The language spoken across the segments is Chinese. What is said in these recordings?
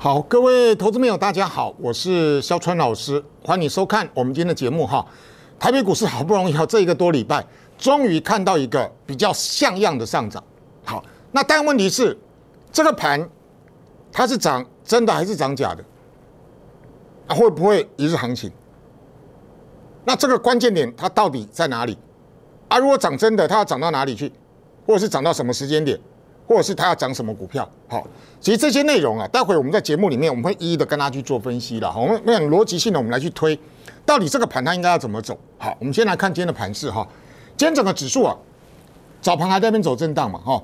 好，各位投资朋友，大家好，我是肖川老师，欢迎收看我们今天的节目哈。台北股市好不容易这一个多礼拜，终于看到一个比较像样的上涨。好，那但问题是，这个盘它是涨真的还是涨假的？啊，会不会一日行情？那这个关键点它到底在哪里啊？如果涨真的，它要涨到哪里去，或者是涨到什么时间点？或者是他要涨什么股票？好，其实这些内容啊，待会我们在节目里面我们会一一的跟他去做分析了。我们用逻辑性的我们来去推，到底这个盘它应该要怎么走？好，我们先来看今天的盘势哈。今天整个指数啊，早盘还在那边走震荡嘛哈，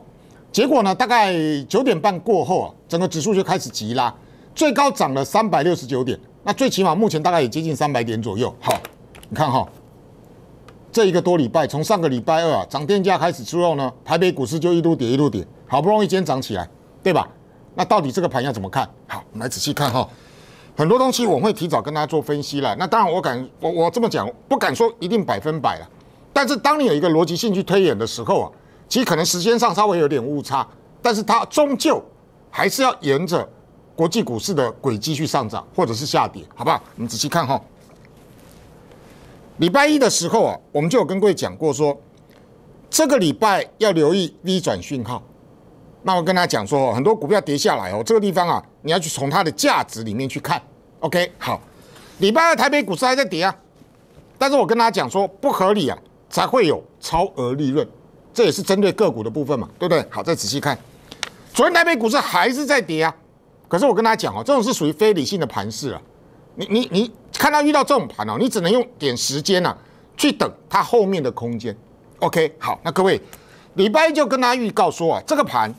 结果呢，大概九点半过后啊，整个指数就开始急拉，最高涨了三百六十九点，那最起码目前大概也接近三百点左右。好，你看哈，这一个多礼拜，从上个礼拜二啊涨电价开始之后呢，台北股市就一路跌一路跌。好不容易今天涨起来，对吧？那到底这个盘要怎么看好？我们来仔细看哈。很多东西我会提早跟大家做分析了。那当然，我敢我我这么讲，不敢说一定百分百了。但是当你有一个逻辑性去推演的时候啊，其实可能时间上稍微有点误差，但是它终究还是要沿着国际股市的轨迹去上涨或者是下跌，好不好？我们仔细看哈。礼拜一的时候啊，我们就有跟各位讲过说，这个礼拜要留意 V 转讯号。那我跟他讲说，很多股票跌下来哦，这个地方啊，你要去从它的价值里面去看。OK，好，礼拜二台北股市还在跌啊，但是我跟他讲说，不合理啊，才会有超额利润，这也是针对个股的部分嘛，对不对？好，再仔细看，昨天台北股市还是在跌啊，可是我跟他讲哦，这种是属于非理性的盘市啊，你你你看到遇到这种盘哦，你只能用点时间呐，去等它后面的空间。OK，好，那各位礼拜一就跟他预告说啊，这个盘。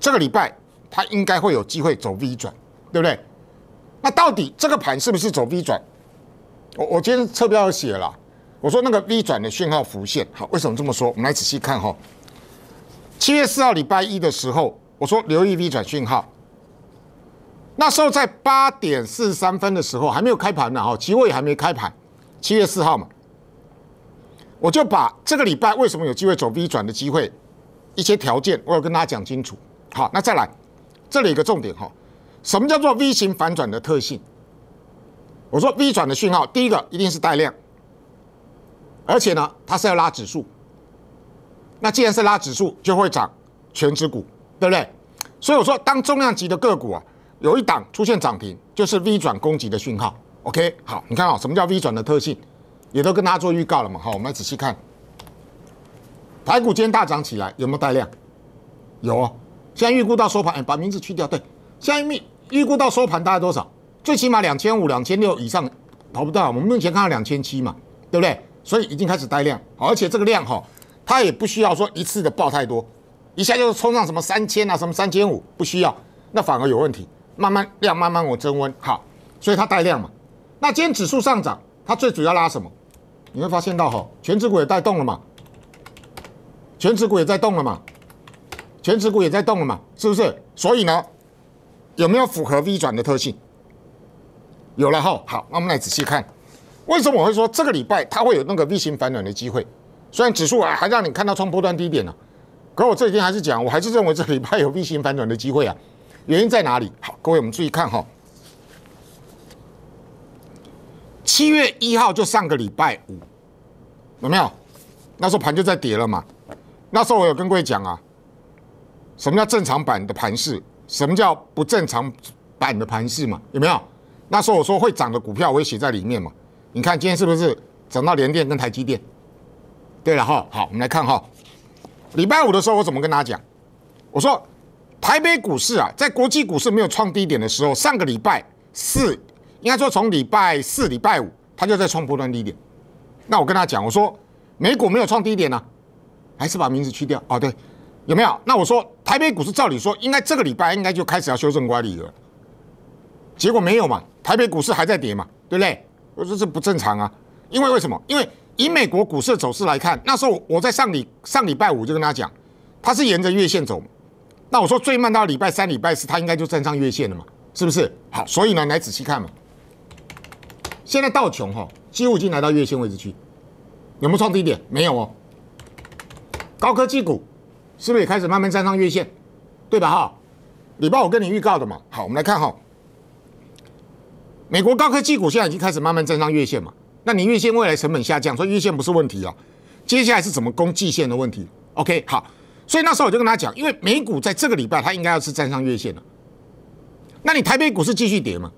这个礼拜他应该会有机会走 V 转，对不对？那到底这个盘是不是走 V 转？我我今天侧标写了，我说那个 V 转的讯号浮现。好，为什么这么说？我们来仔细看哈。七月四号礼拜一的时候，我说留意 V 转讯号。那时候在八点四十三分的时候，还没有开盘呢，哈，货也还没开盘。七月四号嘛，我就把这个礼拜为什么有机会走 V 转的机会，一些条件我有跟大家讲清楚。好，那再来，这里有个重点哈，什么叫做 V 型反转的特性？我说 V 转的讯号，第一个一定是带量，而且呢，它是要拉指数。那既然是拉指数，就会涨全指股，对不对？所以我说，当重量级的个股啊，有一档出现涨停，就是 V 转攻击的讯号。OK，好，你看哦，什么叫 V 转的特性？也都跟大家做预告了嘛。好，我们来仔细看，排骨今天大涨起来，有没有带量？有。现在预估到收盘，把名字去掉。对，现在预预估到收盘大概多少？最起码两千五、两千六以上跑不到。我们目前看到两千七嘛，对不对？所以已经开始带量，而且这个量哈，它也不需要说一次的爆太多，一下就冲上什么三千啊、什么三千五，不需要，那反而有问题。慢慢量，慢慢我增温，好，所以它带量嘛。那今天指数上涨，它最主要拉什么？你会发现到哈，全指股也带动了嘛，全指股也在动了嘛。全持股也在动了嘛，是不是？所以呢，有没有符合 V 转的特性？有了哈。好，那我们来仔细看，为什么我会说这个礼拜它会有那个 V 型反转的机会？虽然指数还让你看到创波段低点了，可我这几天还是讲，我还是认为这礼拜有 V 型反转的机会啊。原因在哪里？好，各位我们注意看哈，七月一号就上个礼拜五，有没有？那时候盘就在跌了嘛。那时候我有跟各位讲啊。什么叫正常版的盘势？什么叫不正常版的盘势嘛？有没有？那时候我说会涨的股票，我也写在里面嘛。你看今天是不是涨到联电跟台积电？对了哈，好，我们来看哈。礼拜五的时候，我怎么跟他讲？我说，台北股市啊，在国际股市没有创低点的时候，上个礼拜四应该说从礼拜四礼拜五，它就在创波段低点。那我跟他讲，我说，美股没有创低点呢，还是把名字去掉哦？对，有没有？那我说。台北股市照理说应该这个礼拜应该就开始要修正乖离了，结果没有嘛，台北股市还在跌嘛，对不对？我说这不正常啊，因为为什么？因为以美国股市的走势来看，那时候我在上礼上礼拜五就跟他讲，它是沿着月线走，那我说最慢到礼拜三、礼拜四，它应该就站上月线了嘛，是不是？好，所以呢来仔细看嘛，现在到琼哈，几乎已经来到月线位置去，有没有创低点？没有哦，高科技股。是不是也开始慢慢站上月线，对吧？哈，礼拜我跟你预告的嘛。好，我们来看哈，美国高科技股现在已经开始慢慢站上月线嘛。那你月线未来成本下降，所以月线不是问题啊。接下来是怎么攻季线的问题。OK，好。所以那时候我就跟他讲，因为美股在这个礼拜它应该要是站上月线了，那你台北股市继续跌嘛？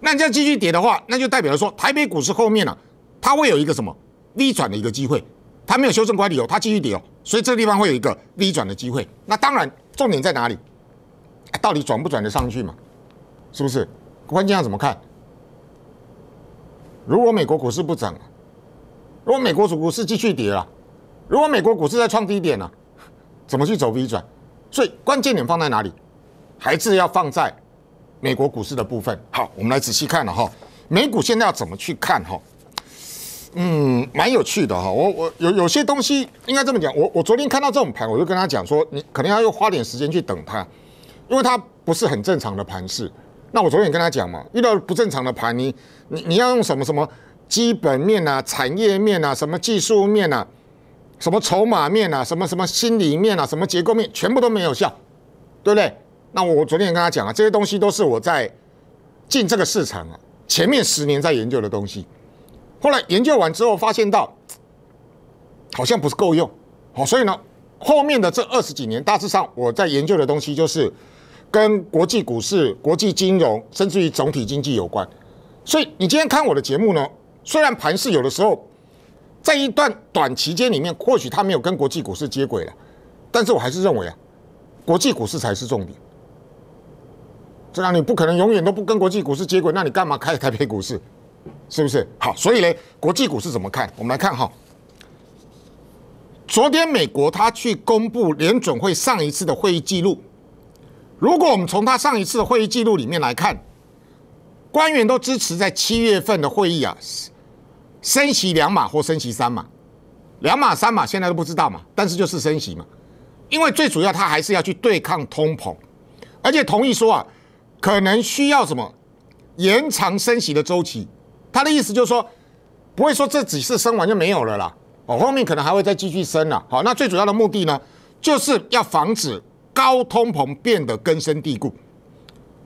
那你这样继续跌的话，那就代表说台北股市后面呢，它会有一个什么逆转的一个机会。他没有修正乖理哦，他继续跌哦，所以这个地方会有一个 V 转的机会。那当然，重点在哪里？到底转不转得上去嘛？是不是？关键要怎么看？如果美国股市不涨，如果美国股市继续跌了，如果美国股市在创低点了，怎么去走 V 转？所以关键点放在哪里？还是要放在美国股市的部分。好，我们来仔细看了哈，美股现在要怎么去看哈？嗯，蛮有趣的哈，我我有有些东西应该这么讲，我我昨天看到这种盘，我就跟他讲说，你可能要又花点时间去等它，因为它不是很正常的盘势。那我昨天跟他讲嘛，遇到不正常的盘，你你你要用什么什么基本面啊、产业面啊、什么技术面啊、什么筹码面啊、什么什么心理面啊、什么结构面，全部都没有效，对不对？那我昨天也跟他讲啊，这些东西都是我在进这个市场啊前面十年在研究的东西。后来研究完之后，发现到好像不是够用，好，所以呢，后面的这二十几年，大致上我在研究的东西就是跟国际股市、国际金融，甚至于总体经济有关。所以你今天看我的节目呢，虽然盘市有的时候在一段短期间里面，或许它没有跟国际股市接轨了，但是我还是认为啊，国际股市才是重点。这样你不可能永远都不跟国际股市接轨，那你干嘛开台北股市？是不是好？所以呢，国际股市怎么看？我们来看哈。昨天美国他去公布联准会上一次的会议记录。如果我们从他上一次的会议记录里面来看，官员都支持在七月份的会议啊，升息两码或升息三码，两码三码现在都不知道嘛，但是就是升息嘛。因为最主要他还是要去对抗通膨，而且同意说啊，可能需要什么延长升息的周期。他的意思就是说，不会说这几次升完就没有了啦，哦，后面可能还会再继续升了。好，那最主要的目的呢，就是要防止高通膨变得根深蒂固，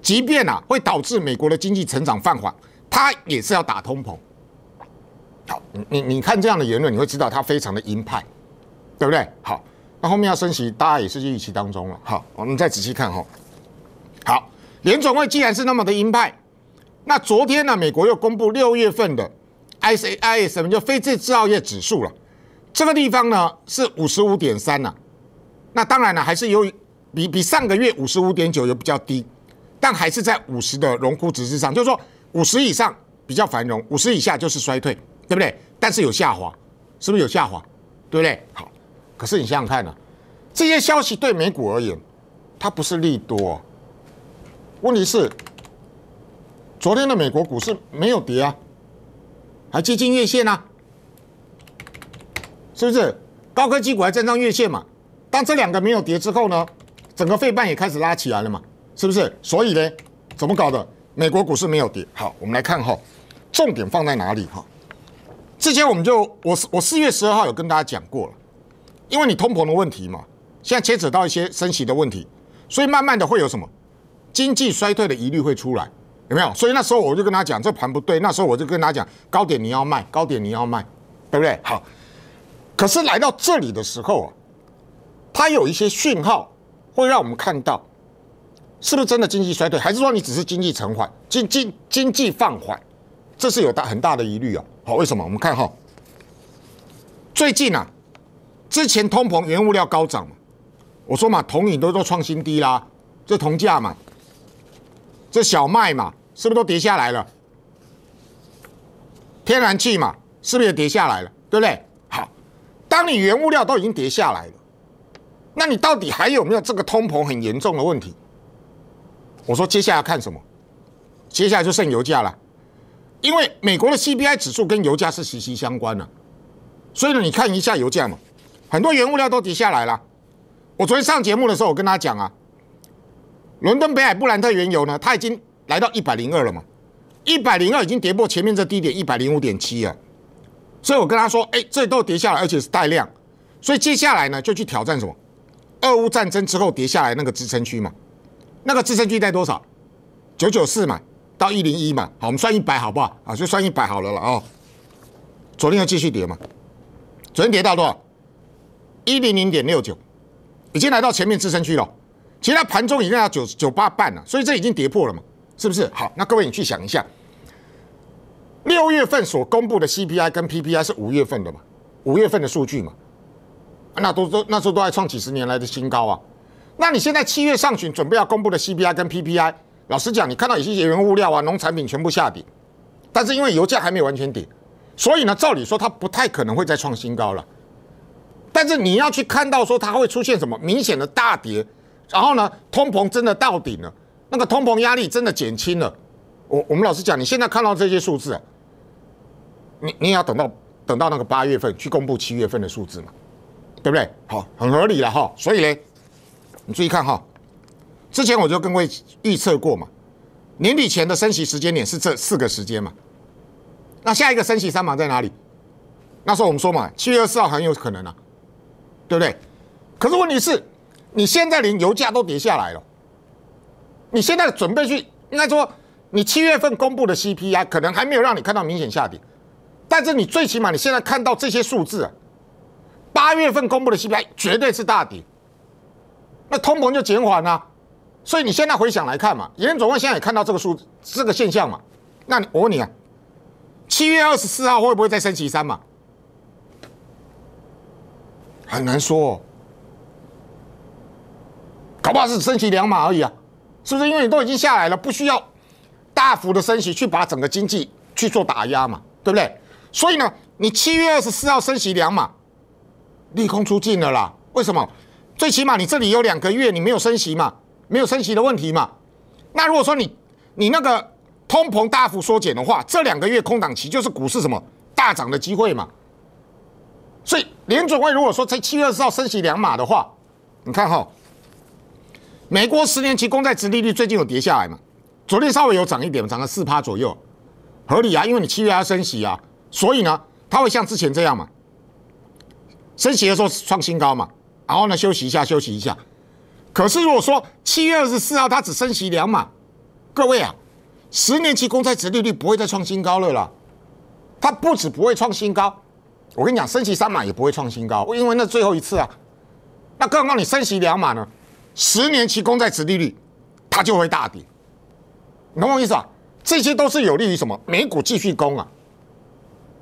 即便啊会导致美国的经济成长放缓，他也是要打通膨。好，你你看这样的言论，你会知道他非常的鹰派，对不对？好，那后面要升息，大家也是预期当中了。好，我们再仔细看哈。好，联总会既然是那么的鹰派。那昨天呢，美国又公布六月份的 S c I S，什么叫非制造业指数了？这个地方呢是五十五点三呢。那当然呢，还是有比比上个月五十五点九又比较低，但还是在五十的荣枯值之上，就是说五十以上比较繁荣，五十以下就是衰退，对不对？但是有下滑，是不是有下滑？对不对？好，可是你想想看呢，这些消息对美股而言，它不是利多，问题是？昨天的美国股市没有跌啊，还接近月线呢，是不是？高科技股还站上月线嘛？当这两个没有跌之后呢，整个费半也开始拉起来了嘛，是不是？所以呢，怎么搞的？美国股市没有跌，好，我们来看哈，重点放在哪里哈？之前我们就我我四月十二号有跟大家讲过了，因为你通膨的问题嘛，现在牵扯到一些升息的问题，所以慢慢的会有什么经济衰退的疑虑会出来。有没有？所以那时候我就跟他讲，这盘不对。那时候我就跟他讲，高点你要卖，高点你要卖，对不对？好。可是来到这里的时候啊，它有一些讯号会让我们看到，是不是真的经济衰退，还是说你只是经济成缓、经经经济放缓？这是有大很大的疑虑啊。好，为什么？我们看哈，最近啊，之前通膨、原物料高涨嘛，我说嘛，铜、你都都创新低啦，这铜价嘛。这小麦嘛，是不是都跌下来了？天然气嘛，是不是也跌下来了？对不对？好，当你原物料都已经跌下来了，那你到底还有没有这个通膨很严重的问题？我说接下来看什么？接下来就剩油价了，因为美国的 CPI 指数跟油价是息息相关的，所以呢，你看一下油价嘛，很多原物料都跌下来了。我昨天上节目的时候，我跟他讲啊。伦敦北海布兰特原油呢，它已经来到一百零二了嘛，一百零二已经跌破前面这低点一百零五点七啊，所以我跟他说，哎，这都跌下来，而且是带量，所以接下来呢，就去挑战什么？俄乌战争之后跌下来那个支撑区嘛，那个支撑区在多少？九九四嘛，到一零一嘛，好，我们算一百好不好？啊，就算一百好了了啊。昨天又继续跌嘛，昨天跌到多少？一零零点六九，已经来到前面支撑区了。其实它盘中已经要九九八半了，所以这已经跌破了嘛，是不是？好，那各位你去想一下，六月份所公布的 CPI 跟 PPI 是五月份的嘛，五月份的数据嘛，那都都那时候都还创几十年来的新高啊。那你现在七月上旬准备要公布的 CPI 跟 PPI，老实讲，你看到有些原物料啊、农产品全部下跌，但是因为油价还没有完全跌，所以呢，照理说它不太可能会再创新高了。但是你要去看到说它会出现什么明显的大跌。然后呢，通膨真的到顶了，那个通膨压力真的减轻了。我我们老实讲，你现在看到这些数字，你你也要等到等到那个八月份去公布七月份的数字嘛，对不对？好，很合理了哈。所以呢，你注意看哈，之前我就各位预测过嘛，年底前的升息时间点是这四个时间嘛。那下一个升息三码在哪里？那时候我们说嘛，七月二十四号很有可能啊，对不对？可是问题是。你现在连油价都跌下来了，你现在准备去应该说，你七月份公布的 CPI 可能还没有让你看到明显下跌，但是你最起码你现在看到这些数字，八月份公布的 CPI 绝对是大底，那通膨就减缓啊，所以你现在回想来看嘛，严总现在也看到这个数这个现象嘛，那你我问你啊，七月二十四号会不会再升起三嘛？很难说。搞不好是升息两码而已啊，是不是？因为你都已经下来了，不需要大幅的升息去把整个经济去做打压嘛，对不对？所以呢，你七月二十四号升息两码，利空出尽了啦。为什么？最起码你这里有两个月你没有升息嘛，没有升息的问题嘛。那如果说你你那个通膨大幅缩减的话，这两个月空档期就是股市什么大涨的机会嘛。所以联准会如果说在七月二十四号升息两码的话，你看哈。美国十年期公债殖利率最近有跌下来嘛？昨天稍微有涨一点，涨了四趴左右，合理啊，因为你七月要升息啊，所以呢，它会像之前这样嘛，升息的时候创新高嘛，然后呢休息一下，休息一下。可是如果说七月二十四号它只升息两码，各位啊，十年期公债殖利率不会再创新高了啦，它不止不会创新高，我跟你讲，升息三码也不会创新高，因为那最后一次啊，那更何况你升息两码呢？十年期公债殖利率，它就会大跌，你懂我意思吧？这些都是有利于什么？美股继续攻啊！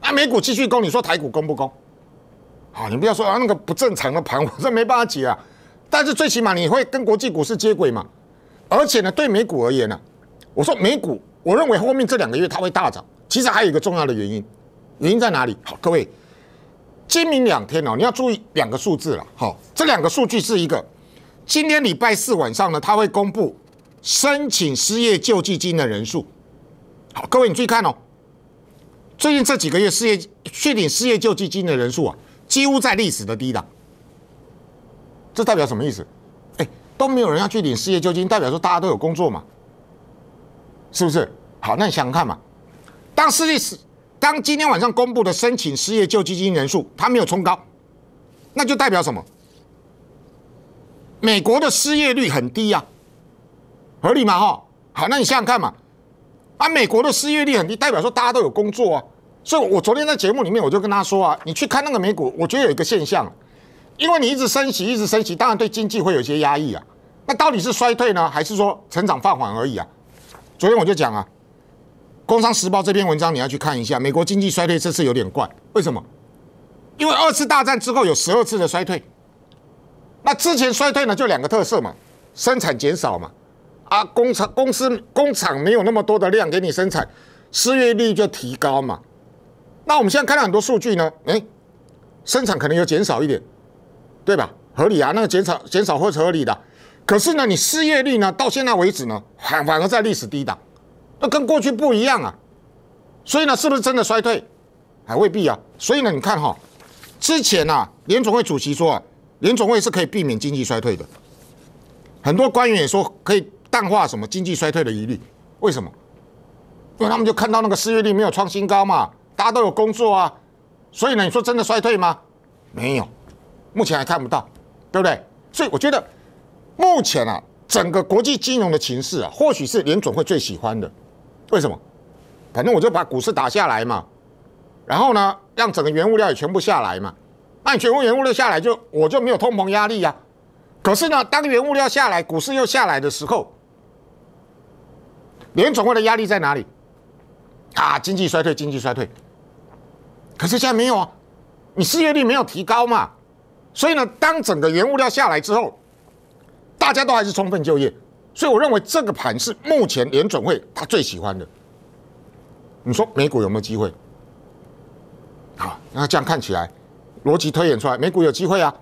啊，美股继续攻，你说台股攻不攻？好，你不要说啊，那个不正常的盘，我这没办法解啊。但是最起码你会跟国际股市接轨嘛？而且呢，对美股而言呢，我说美股，我认为后面这两个月它会大涨。其实还有一个重要的原因，原因在哪里？好，各位，今明两天哦，你要注意两个数字了。好，这两个数据是一个。今天礼拜四晚上呢，他会公布申请失业救济金的人数。好，各位你注意看哦，最近这几个月失业去领失业救济金的人数啊，几乎在历史的低档。这代表什么意思？哎，都没有人要去领失业救济金，代表说大家都有工作嘛？是不是？好，那你想想看嘛？当历史当今天晚上公布的申请失业救济金人数，它没有冲高，那就代表什么？美国的失业率很低啊，合理吗？哈，好，那你想想看嘛，啊，美国的失业率很低，代表说大家都有工作啊。所以，我昨天在节目里面我就跟他说啊，你去看那个美股，我觉得有一个现象，因为你一直升息，一直升息，当然对经济会有些压抑啊。那到底是衰退呢，还是说成长放缓而已啊？昨天我就讲啊，《工商时报》这篇文章你要去看一下，美国经济衰退这次有点怪，为什么？因为二次大战之后有十二次的衰退。那之前衰退呢，就两个特色嘛，生产减少嘛，啊，工厂公司工厂没有那么多的量给你生产，失业率就提高嘛。那我们现在看到很多数据呢，哎，生产可能有减少一点，对吧？合理啊，那个减少减少是合理的。可是呢，你失业率呢，到现在为止呢，反反而在历史低档，那跟过去不一样啊。所以呢，是不是真的衰退？还未必啊。所以呢，你看哈，之前啊，联总会主席说。联总会是可以避免经济衰退的，很多官员也说可以淡化什么经济衰退的疑虑。为什么？因为他们就看到那个失业率没有创新高嘛，大家都有工作啊。所以呢，你说真的衰退吗？没有，目前还看不到，对不对？所以我觉得目前啊，整个国际金融的情势啊，或许是联总会最喜欢的。为什么？反正我就把股市打下来嘛，然后呢，让整个原物料也全部下来嘛。按全部原物料下来，就我就没有通膨压力呀。可是呢，当原物料下来，股市又下来的时候，联总会的压力在哪里啊？经济衰退，经济衰退。可是现在没有啊，你失业率没有提高嘛？所以呢，当整个原物料下来之后，大家都还是充分就业。所以我认为这个盘是目前联准会他最喜欢的。你说美股有没有机会？好，那这样看起来。逻辑推演出来，美股有机会啊，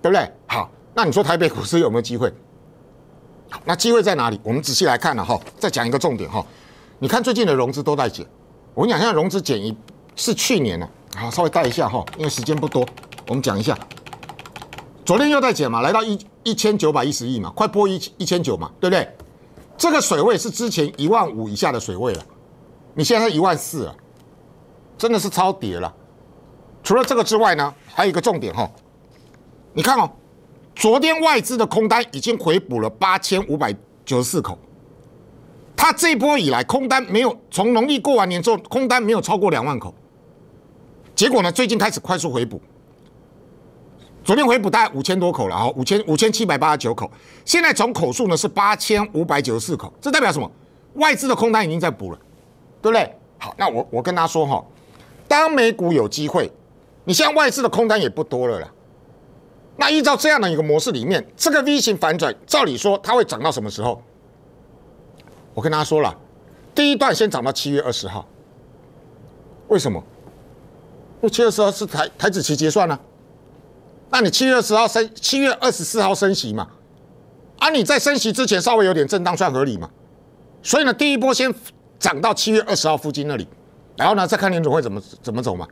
对不对？好，那你说台北股市有没有机会？那机会在哪里？我们仔细来看了哈，再讲一个重点哈。你看最近的融资都在减，我跟你讲，现在融资减一是去年呢。好，稍微带一下哈，因为时间不多，我们讲一下。昨天又在减嘛，来到一一千九百一十亿嘛，快破一一千九嘛，对不对？这个水位是之前一万五以下的水位了，你现在一万四了，真的是超跌了。除了这个之外呢，还有一个重点哈，你看哦，昨天外资的空单已经回补了八千五百九十四口，他这波以来空单没有从农历过完年之后空单没有超过两万口，结果呢最近开始快速回补，昨天回补大概五千多口了哈，五千五千七百八十九口，现在总口数呢是八千五百九十四口，这代表什么？外资的空单已经在补了，对不对？好，那我我跟他说哈，当美股有机会。你现在外资的空单也不多了啦。那依照这样的一个模式里面，这个 V 型反转，照理说它会涨到什么时候？我跟大家说了，第一段先涨到七月二十号。为什么？因为七月二十号是台台资期结算呢。那你七月二十号升，七月二十四号升息嘛。啊，你在升息之前稍微有点震荡，算合理嘛。所以呢，第一波先涨到七月二十号附近那里，然后呢，再看联总会怎么怎么走嘛。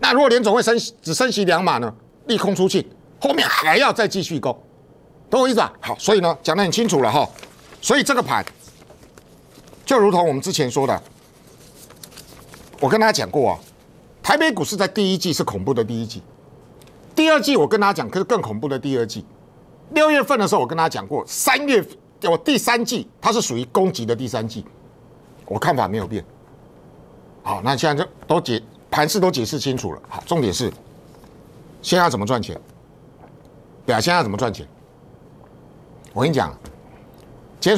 那如果联总会升只升息两码呢？利空出尽，后面还要再继续攻，懂我意思吧？好，所以呢讲的很清楚了哈，所以这个盘就如同我们之前说的，我跟大家讲过啊，台北股市在第一季是恐怖的第一季，第二季我跟大家讲可是更恐怖的第二季，六月份的时候我跟大家讲过，三月我第三季它是属于攻击的第三季，我看法没有变。好，那现在就都结。盘势都解释清楚了，好，重点是现在怎么赚钱？表现在怎么赚钱？我跟你讲，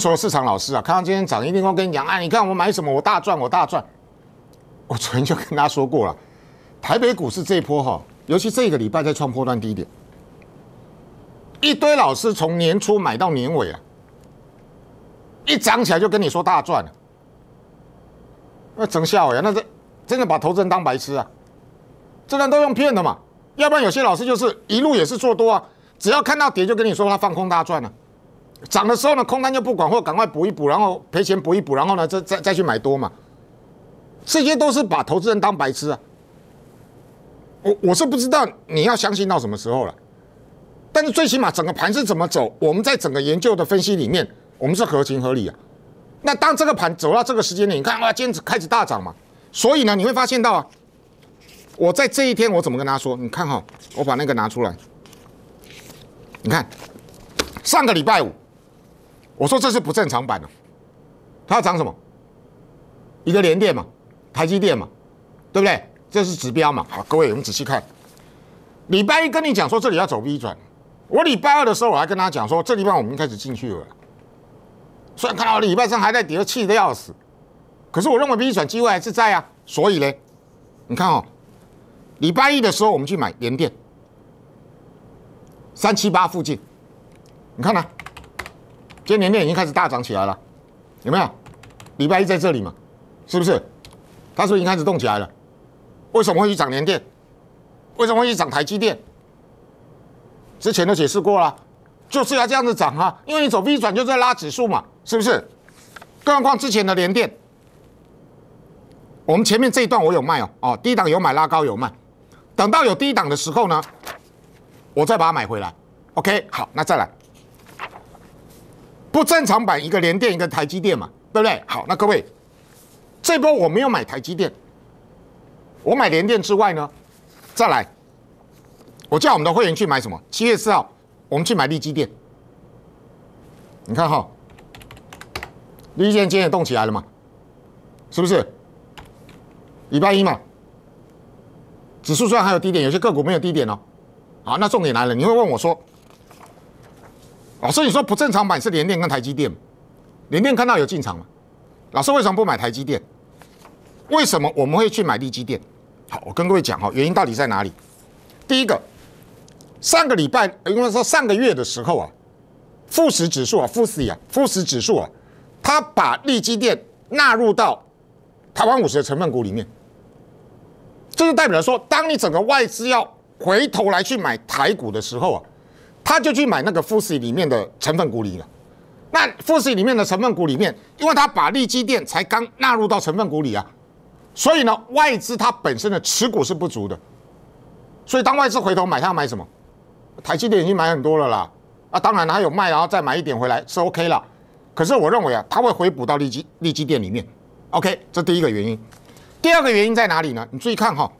所有市场老师啊，看到今天涨，一定会跟你讲啊，你看我买什么，我大赚，我大赚。我昨天就跟大家说过了，台北股市这一波哈，尤其这个礼拜在创破断低点，一堆老师从年初买到年尾啊，一涨起来就跟你说大赚，那真笑呀，那这。真的把投资人当白痴啊！这人都用骗的嘛？要不然有些老师就是一路也是做多啊，只要看到跌就跟你说他放空大赚了，涨的时候呢空单就不管，或赶快补一补，然后赔钱补一补，然后呢再再再去买多嘛。这些都是把投资人当白痴啊！我我是不知道你要相信到什么时候了，但是最起码整个盘是怎么走，我们在整个研究的分析里面，我们是合情合理啊。那当这个盘走到这个时间点，你看啊，今天开始大涨嘛。所以呢，你会发现到啊，我在这一天我怎么跟他说？你看哈，我把那个拿出来，你看，上个礼拜五，我说这是不正常版的，它要涨什么？一个连电嘛，台积电嘛，对不对？这是指标嘛。好，各位，我们仔细看，礼拜一跟你讲说这里要走 V 转，我礼拜二的时候我还跟他讲说这地方我们开始进去了，虽然看到礼拜三还在跌，气的要死。可是我认为 V 转机会还是在啊，所以呢，你看哦，礼拜一的时候我们去买联电，三七八附近，你看呢，今天联电已经开始大涨起来了，有没有？礼拜一在这里嘛，是不是？它是不是已经开始动起来了？为什么会去涨联电？为什么会去涨台积电？之前都解释过了，就是要这样子涨啊，因为你走 V 转就是在拉指数嘛，是不是？更何况之前的联电。我们前面这一段我有卖哦，哦，低档有买拉高有卖，等到有低档的时候呢，我再把它买回来。OK，好，那再来，不正常版一个连电一个台积电嘛，对不对？好，那各位，这波我没有买台积电，我买联电之外呢，再来，我叫我们的会员去买什么？七月四号我们去买力基电，你看哈，立基电今天也动起来了嘛，是不是？礼拜一嘛，指数虽然还有低点，有些个股没有低点哦。好，那重点来了，你会问我说，老师，你说不正常买是联电跟台积电，联电看到有进场吗？老师，为什么不买台积电？为什么我们会去买利基电？好，我跟各位讲哈，原因到底在哪里？第一个，上个礼拜，因为说上个月的时候啊，富时指数啊，富时啊，富时指数啊，它把利基电纳入到台湾五十的成分股里面。这就代表说，当你整个外资要回头来去买台股的时候啊，他就去买那个富士里面的成分股里了。那富士里面的成分股里面，因为他把利基电才刚纳入到成分股里啊，所以呢外资它本身的持股是不足的。所以当外资回头买，它要买什么？台积电已经买很多了啦。啊，当然还有卖，然后再买一点回来是 OK 了。可是我认为啊，它会回补到利基利基电里面。OK，这第一个原因。第二个原因在哪里呢？你注意看哈，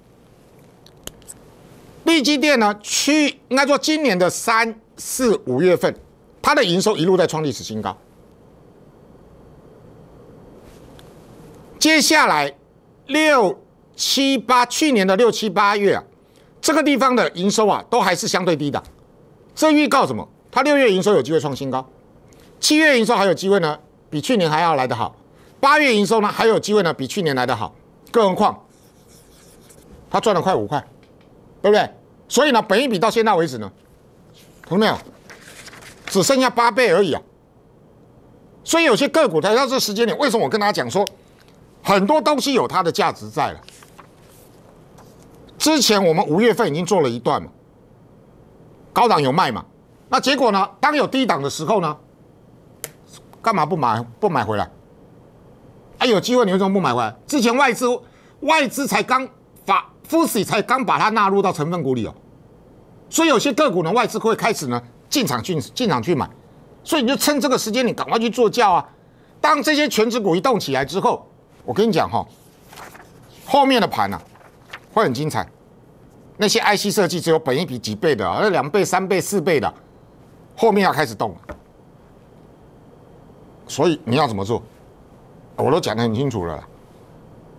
利基电呢，去应该说今年的三四五月份，它的营收一路在创历史新高。接下来六七八去年的六七八月啊，这个地方的营收啊都还是相对低的。这预告什么？它六月营收有机会创新高，七月营收还有机会呢，比去年还要来得好。八月营收呢还有机会呢，比去年来得好。更何况，他赚了快五块，对不对？所以呢，本一笔到现在为止呢，同没有只剩下八倍而已啊？所以有些个股来到这时间点，为什么我跟大家讲说，很多东西有它的价值在了？之前我们五月份已经做了一段嘛，高档有卖嘛，那结果呢？当有低档的时候呢，干嘛不买？不买回来？还有机会，你为什么不买回来？之前外资外资才刚发，富时才刚把它纳入到成分股里哦，所以有些个股呢，外资会开始呢进场去进场去买，所以你就趁这个时间，你赶快去做叫啊！当这些全职股一动起来之后，我跟你讲哈，后面的盘呢会很精彩，那些 IC 设计只有本一比几倍的，而那两倍、三倍、四倍的，后面要开始动了，所以你要怎么做？我都讲的很清楚了，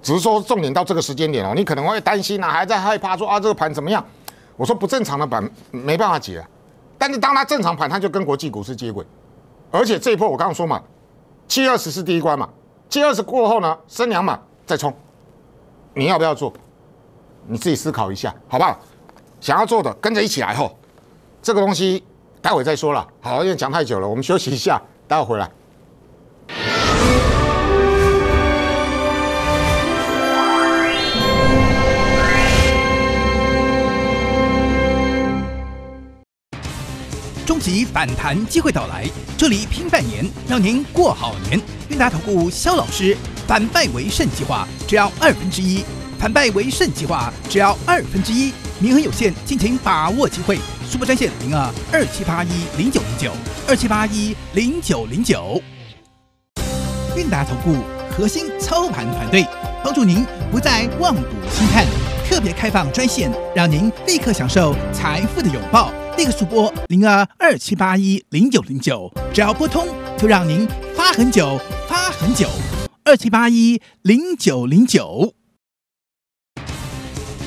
只是说重点到这个时间点哦，你可能会担心啊，还在害怕说啊这个盘怎么样？我说不正常的盘没办法解，但是当它正常盘，它就跟国际股市接轨，而且这一波我刚刚说嘛，七二十是第一关嘛，七二十过后呢升两码再冲，你要不要做？你自己思考一下，好不好？想要做的跟着一起来吼，这个东西待会再说了，好，因为讲太久了，我们休息一下，待会回来。及反弹机会到来，这里拼半年，让您过好年。韵达投顾肖老师反败为胜计划，只要二分之一。反败为胜计划，只要二分之一。名额有限，敬请把握机会。速播专线零二二七八一零九零九二七八一零九零九。韵达投顾核心操盘团队，帮助您不再望赌兴叹。特别开放专线，让您立刻享受财富的拥抱。立刻速播零二二七八一零九零九，只要拨通就让您发很久发很久。二七八一零九零九，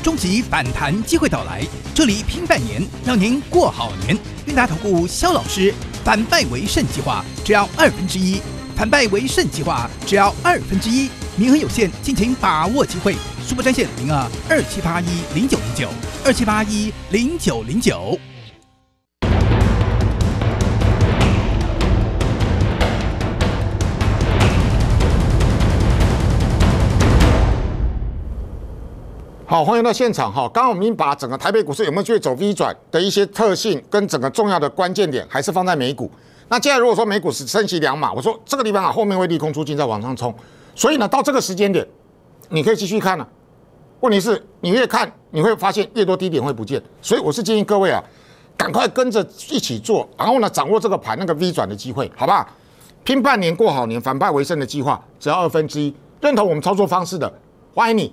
终极反弹机会到来，这里拼半年让您过好年。韵达投顾肖老师反败为胜计划，只要二分之一。反败为胜计划只要二分之一，名额有限，敬请把握机会。速播专线零二二七八一零九零九，二七八一零九零九。好，欢迎到现场哈。刚刚我们已经把整个台北股市有没有机会走 V 转的一些特性跟整个重要的关键点，还是放在美股。那现在如果说美股是升旗两码，我说这个地方啊，后面会利空出尽再往上冲。所以呢，到这个时间点，你可以继续看啊。问题是，你越看，你会发现越多低点会不见。所以我是建议各位啊，赶快跟着一起做，然后呢，掌握这个盘那个 V 转的机会，好不好？拼半年过好年，反败为胜的计划，只要二分之一认同我们操作方式的，欢迎你。